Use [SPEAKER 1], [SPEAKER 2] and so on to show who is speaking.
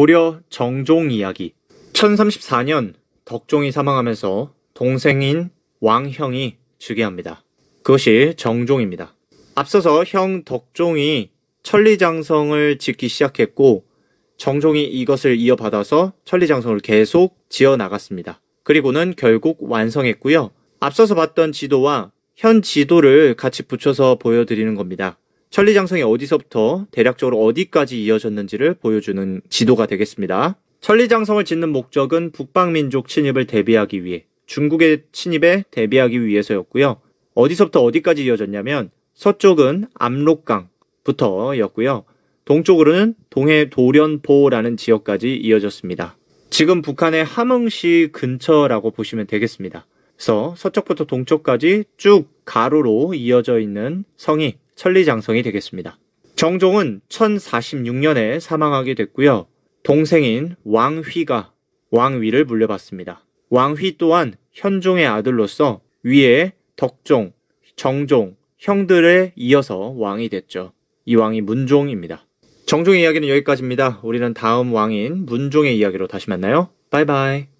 [SPEAKER 1] 고려 정종 이야기 1034년 덕종이 사망하면서 동생인 왕형이 즉위합니다. 그것이 정종입니다. 앞서서 형 덕종이 천리장성을 짓기 시작했고 정종이 이것을 이어받아서 천리장성을 계속 지어 나갔습니다. 그리고는 결국 완성했고요. 앞서서 봤던 지도와 현 지도를 같이 붙여서 보여드리는 겁니다. 천리장성이 어디서부터 대략적으로 어디까지 이어졌는지를 보여주는 지도가 되겠습니다. 천리장성을 짓는 목적은 북방민족 침입을 대비하기 위해 중국의 침입에 대비하기 위해서였고요. 어디서부터 어디까지 이어졌냐면 서쪽은 압록강부터였고요. 동쪽으로는 동해 도련포라는 지역까지 이어졌습니다. 지금 북한의 함흥시 근처라고 보시면 되겠습니다. 그래서 서쪽부터 동쪽까지 쭉 가로로 이어져 있는 성이 천리장성이 되겠습니다. 정종은 1046년에 사망하게 됐고요. 동생인 왕휘가 왕위를 물려받습니다. 왕휘 또한 현종의 아들로서 위에 덕종, 정종, 형들에 이어서 왕이 됐죠. 이 왕이 문종입니다. 정종의 이야기는 여기까지입니다. 우리는 다음 왕인 문종의 이야기로 다시 만나요. 바이바이.